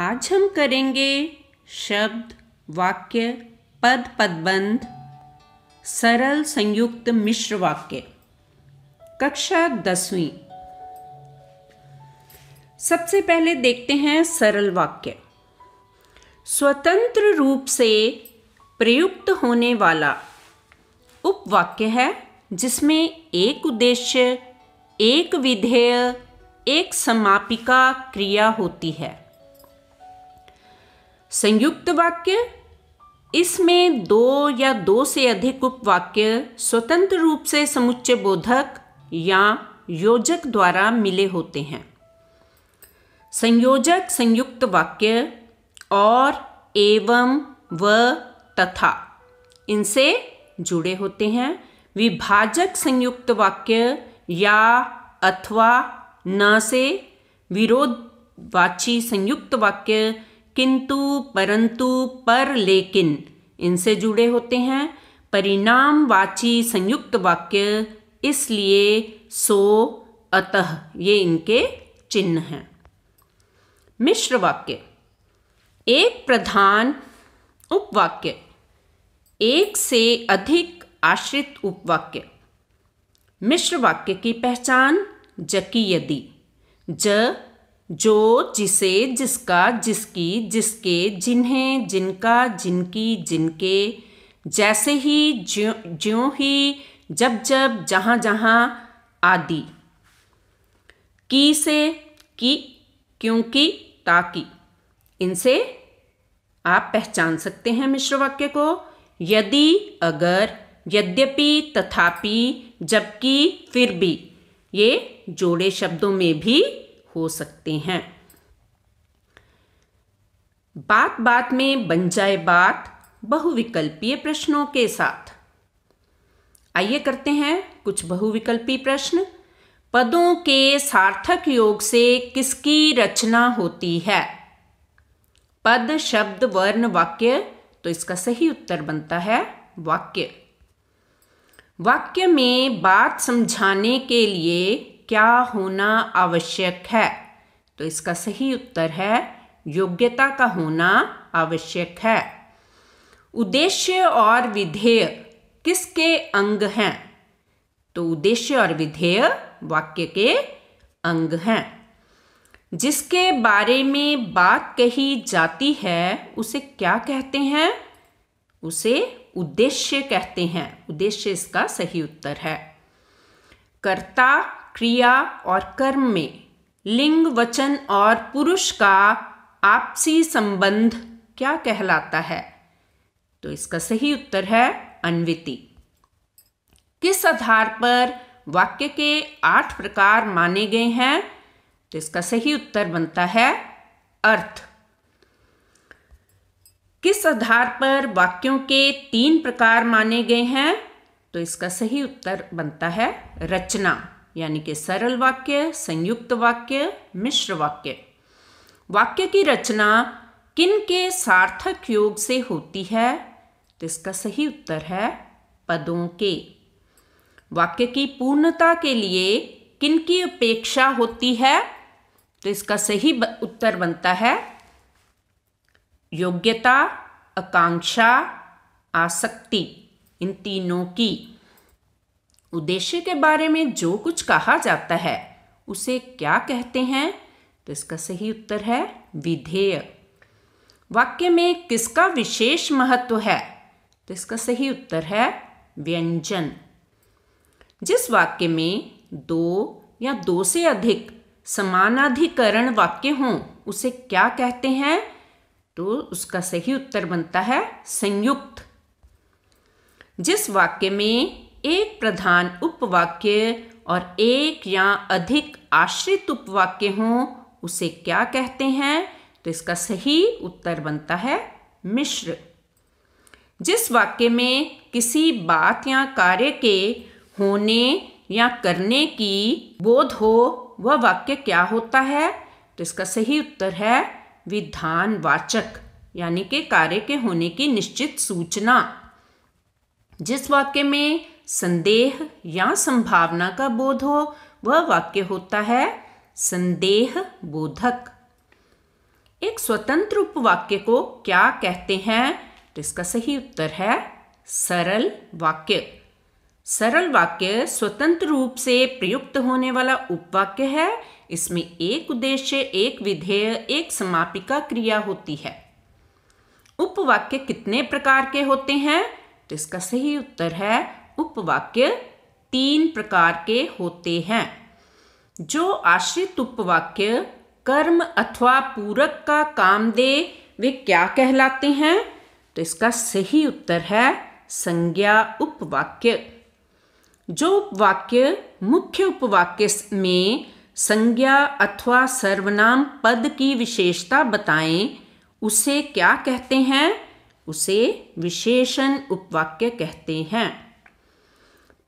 आज हम करेंगे शब्द वाक्य पद पदबंध सरल संयुक्त मिश्र वाक्य कक्षा दसवीं सबसे पहले देखते हैं सरल वाक्य स्वतंत्र रूप से प्रयुक्त होने वाला उपवाक्य है जिसमें एक उद्देश्य एक विधेय एक समापिका क्रिया होती है संयुक्त वाक्य इसमें दो या दो से अधिक उपवाक्य स्वतंत्र रूप से समुच्चय बोधक या योजक द्वारा मिले होते हैं संयोजक संयुक्त वाक्य और एवं व तथा इनसे जुड़े होते हैं विभाजक संयुक्त वाक्य या अथवा न से विरोधवाची संयुक्त वाक्य किंतु परंतु पर लेकिन इनसे जुड़े होते हैं परिणामवाची संयुक्त वाक्य इसलिए सो अतः ये इनके चिन्ह हैं मिश्र वाक्य एक प्रधान उपवाक्य एक से अधिक आश्रित उपवाक्य मिश्र वाक्य की पहचान जकी यदि ज जो जिसे जिसका जिसकी जिसके जिन्हें जिनका जिनकी जिनके जैसे ही ज्यो ज्यों ही जब जब जहाँ जहाँ आदि की से की क्योंकि ताकि इनसे आप पहचान सकते हैं मिश्र वाक्य को यदि अगर यद्यपि तथापि जबकि फिर भी ये जोड़े शब्दों में भी हो सकते हैं बात बात में बन जाए बात बहुविकल्पीय प्रश्नों के साथ आइए करते हैं कुछ बहुविकल्पी प्रश्न पदों के सार्थक योग से किसकी रचना होती है पद शब्द वर्ण वाक्य तो इसका सही उत्तर बनता है वाक्य वाक्य में बात समझाने के लिए क्या होना आवश्यक है तो इसका सही उत्तर है योग्यता का होना आवश्यक है उद्देश्य और विधेय किसके अंग हैं तो उद्देश्य और विधेय वाक्य के अंग हैं जिसके बारे में बात कही जाती है उसे क्या कहते हैं उसे उद्देश्य कहते हैं उद्देश्य इसका सही उत्तर है कर्ता क्रिया और कर्म में लिंग वचन और पुरुष का आपसी संबंध क्या कहलाता है तो इसका सही उत्तर है अन्विति किस आधार पर वाक्य के आठ प्रकार माने गए हैं तो इसका सही उत्तर बनता है अर्थ किस आधार पर वाक्यों के तीन प्रकार माने गए हैं तो इसका सही उत्तर बनता है रचना यानी कि सरल वाक्य संयुक्त वाक्य मिश्र वाक्य वाक्य की रचना किन के सार्थक योग से होती है तो इसका सही उत्तर है पदों के वाक्य की पूर्णता के लिए किन की अपेक्षा होती है तो इसका सही उत्तर बनता है योग्यता आकांक्षा आसक्ति इन तीनों की उद्देश्य के बारे में जो कुछ कहा जाता है उसे क्या कहते हैं तो इसका सही उत्तर है विधेय वाक्य में किसका विशेष महत्व है तो इसका सही उत्तर है व्यंजन जिस वाक्य में दो या दो से अधिक समानाधिकरण वाक्य हों उसे क्या कहते हैं तो उसका सही उत्तर बनता है संयुक्त जिस वाक्य में एक प्रधान उपवाक्य और एक या अधिक आश्रित उपवाक्य हों उसे क्या कहते हैं तो इसका सही उत्तर बनता है मिश्र जिस वाक्य में किसी बात या कार्य के होने या करने की बोध हो वह वाक्य क्या होता है तो इसका सही उत्तर है विधान वाचक यानी के कार्य के होने की निश्चित सूचना जिस वाक्य में संदेह या संभावना का बोध हो वह वाक्य होता है संदेह बोधक एक स्वतंत्र उपवाक्य को क्या कहते हैं तो इसका सही उत्तर है सरल वाक्य सरल वाक्य स्वतंत्र रूप से प्रयुक्त होने वाला उपवाक्य है इसमें एक उद्देश्य एक विधेय एक समापिका क्रिया होती है उपवाक्य कितने प्रकार के होते हैं तो इसका सही उत्तर है उपवाक्य तीन प्रकार के होते हैं जो आश्रित उपवाक्य कर्म अथवा पूरक का काम दे वे क्या कहलाते हैं तो इसका सही उत्तर है संज्ञा उपवाक्य जो उपवाक्य मुख्य उपवाक्य में संज्ञा अथवा सर्वनाम पद की विशेषता बताएं उसे क्या कहते हैं उसे विशेषण उपवाक्य कहते हैं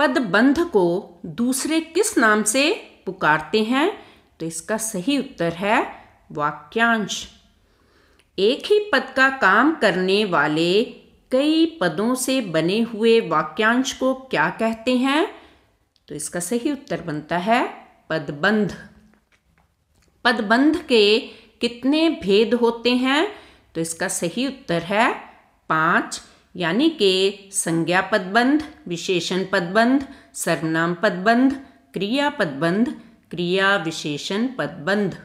पदबंध को दूसरे किस नाम से पुकारते हैं तो इसका सही उत्तर है वाक्यांश एक ही पद का काम करने वाले कई पदों से बने हुए वाक्यांश को क्या कहते हैं तो इसका सही उत्तर बनता है पदबंध पदबंध के कितने भेद होते हैं तो इसका सही उत्तर है पांच यानी के संज्ञा पदबंध विशेषण पदबंध सर्वनाम पदबंध क्रिया पदबंध क्रिया विशेषण पदबंध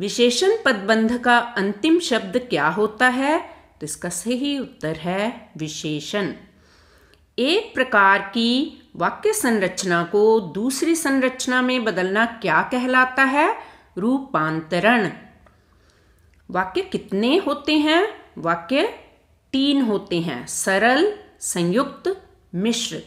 विशेषण पदबंध का अंतिम शब्द क्या होता है तो इसका सही उत्तर है विशेषण एक प्रकार की वाक्य संरचना को दूसरी संरचना में बदलना क्या कहलाता है रूपांतरण वाक्य कितने होते हैं वाक्य तीन होते हैं सरल संयुक्त मिश्र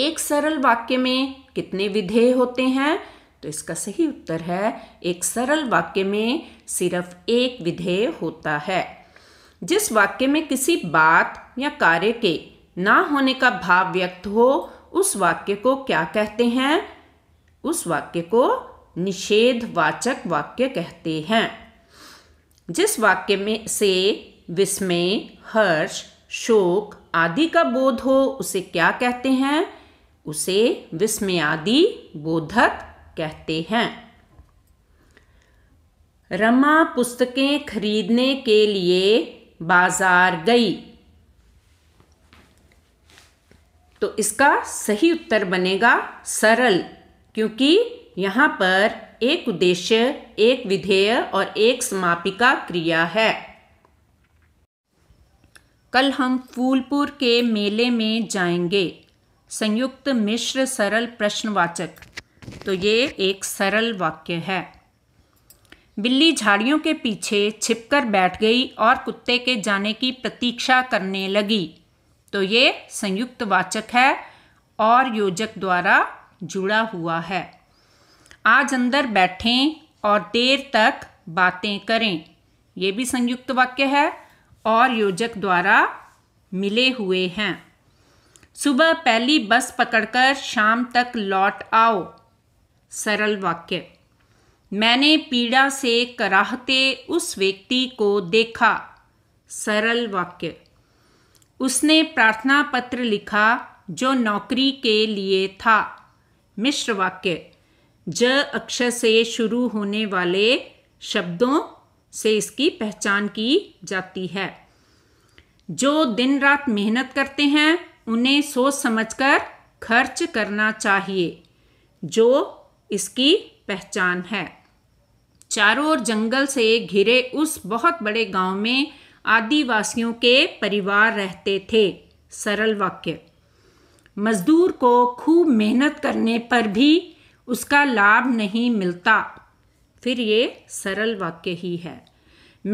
एक सरल वाक्य में कितने विधेय होते हैं तो इसका सही उत्तर है एक सरल वाक्य में सिर्फ एक विधेय होता है जिस वाक्य में किसी बात या कार्य के ना होने का भाव व्यक्त हो उस वाक्य को क्या कहते हैं उस वाक्य को निषेधवाचक वाक्य कहते हैं जिस वाक्य में से विस्मय हर्ष शोक आदि का बोध हो उसे क्या कहते हैं उसे आदि बोधक कहते हैं रमा पुस्तकें खरीदने के लिए बाजार गई तो इसका सही उत्तर बनेगा सरल क्योंकि यहां पर एक उद्देश्य एक विधेय और एक समापिका क्रिया है कल हम फूलपुर के मेले में जाएंगे संयुक्त मिश्र सरल प्रश्नवाचक तो ये एक सरल वाक्य है बिल्ली झाड़ियों के पीछे छिपकर बैठ गई और कुत्ते के जाने की प्रतीक्षा करने लगी तो ये संयुक्त वाचक है और योजक द्वारा जुड़ा हुआ है आज अंदर बैठें और देर तक बातें करें ये भी संयुक्त वाक्य है और योजक द्वारा मिले हुए हैं सुबह पहली बस पकड़कर शाम तक लौट आओ सरल वाक्य मैंने पीड़ा से कराहते उस व्यक्ति को देखा सरल वाक्य उसने प्रार्थना पत्र लिखा जो नौकरी के लिए था मिश्र वाक्य ज अक्षर से शुरू होने वाले शब्दों से इसकी पहचान की जाती है जो दिन रात मेहनत करते हैं उन्हें सोच समझकर खर्च करना चाहिए जो इसकी पहचान है चारों ओर जंगल से घिरे उस बहुत बड़े गांव में आदिवासियों के परिवार रहते थे सरल वाक्य मजदूर को खूब मेहनत करने पर भी उसका लाभ नहीं मिलता फिर ये सरल वाक्य ही है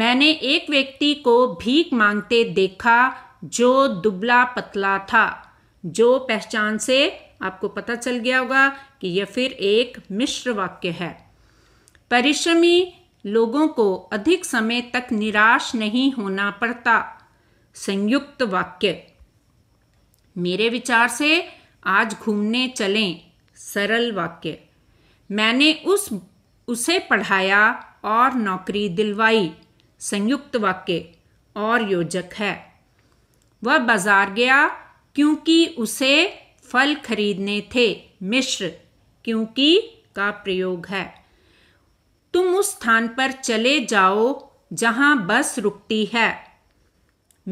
मैंने एक व्यक्ति को भीख मांगते देखा जो दुबला पतला था जो पहचान से आपको पता चल गया होगा कि यह फिर एक मिश्र वाक्य है परिश्रमी लोगों को अधिक समय तक निराश नहीं होना पड़ता संयुक्त वाक्य मेरे विचार से आज घूमने चलें सरल वाक्य मैंने उस उसे पढ़ाया और नौकरी दिलवाई संयुक्त वाक्य और योजक है वह बाजार गया क्योंकि उसे फल खरीदने थे मिश्र क्योंकि का प्रयोग है तुम उस स्थान पर चले जाओ जहां बस रुकती है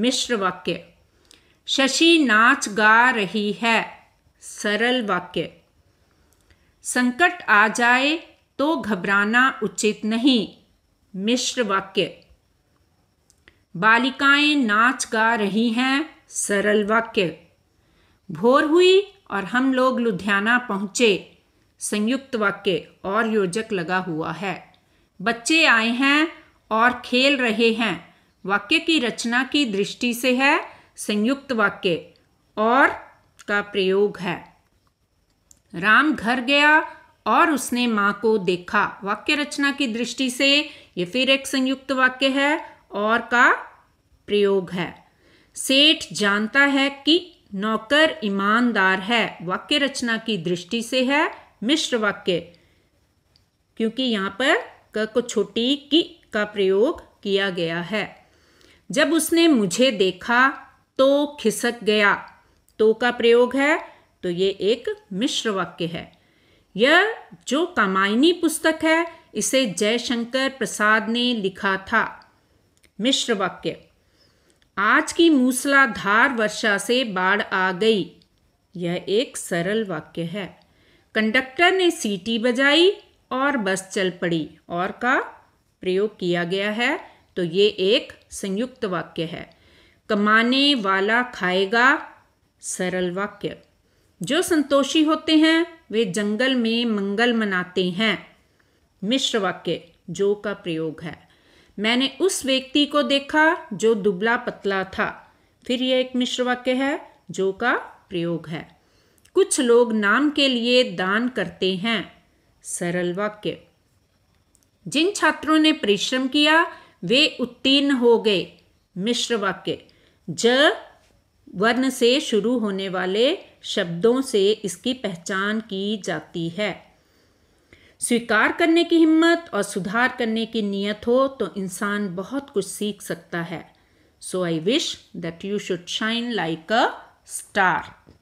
मिश्र वाक्य शशि नाच गा रही है सरल वाक्य संकट आ जाए तो घबराना उचित नहीं मिश्र वाक्य बालिकाएं नाच गा रही हैं सरल वाक्य भोर हुई और हम लोग लुधियाना पहुंचे संयुक्त वाक्य और योजक लगा हुआ है बच्चे आए हैं और खेल रहे हैं वाक्य की रचना की दृष्टि से है संयुक्त वाक्य और का प्रयोग है राम घर गया और उसने माँ को देखा वाक्य रचना की दृष्टि से ये फिर एक संयुक्त वाक्य है और का प्रयोग है सेठ जानता है कि नौकर ईमानदार है वाक्य रचना की दृष्टि से है मिश्र वाक्य क्योंकि यहाँ पर क को छोटी की का प्रयोग किया गया है जब उसने मुझे देखा तो खिसक गया तो का प्रयोग है तो ये एक मिश्र वाक्य है यह जो कामायनी पुस्तक है इसे जयशंकर प्रसाद ने लिखा था मिश्र वाक्य आज की मूसलाधार वर्षा से बाढ़ आ गई यह एक सरल वाक्य है कंडक्टर ने सीटी बजाई और बस चल पड़ी और का प्रयोग किया गया है तो ये एक संयुक्त वाक्य है कमाने वाला खाएगा सरल वाक्य जो संतोषी होते हैं वे जंगल में मंगल मनाते हैं मिश्र वाक्य जो का प्रयोग है मैंने उस व्यक्ति को देखा जो दुबला पतला था फिर यह एक मिश्र वाक्य है जो का प्रयोग है कुछ लोग नाम के लिए दान करते हैं सरल वाक्य जिन छात्रों ने परिश्रम किया वे उत्तीर्ण हो गए मिश्र वाक्य ज वर्ण से शुरू होने वाले शब्दों से इसकी पहचान की जाती है स्वीकार करने की हिम्मत और सुधार करने की नीयत हो तो इंसान बहुत कुछ सीख सकता है so I wish that you should shine like a star